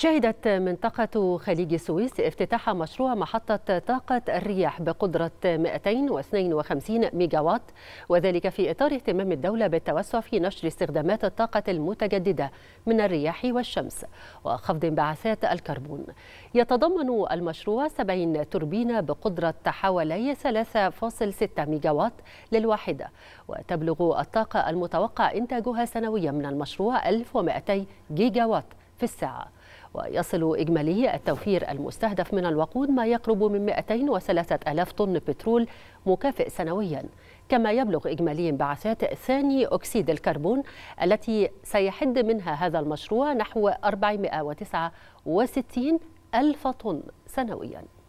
شهدت منطقة خليج السويس افتتاح مشروع محطة طاقة الرياح بقدرة 252 ميجاوات وذلك في إطار اهتمام الدولة بالتوسع في نشر استخدامات الطاقة المتجددة من الرياح والشمس وخفض انبعاثات الكربون يتضمن المشروع 70 توربينة بقدرة حوالي 3.6 ميجاوات للواحدة وتبلغ الطاقة المتوقع إنتاجها سنويا من المشروع 1200 جيجاوات في الساعة ويصل إجمالي التوفير المستهدف من الوقود ما يقرب من 203 ألاف طن بترول مكافئ سنوياً كما يبلغ إجمالي انبعاثات ثاني أكسيد الكربون التي سيحد منها هذا المشروع نحو 469 ألف طن سنوياً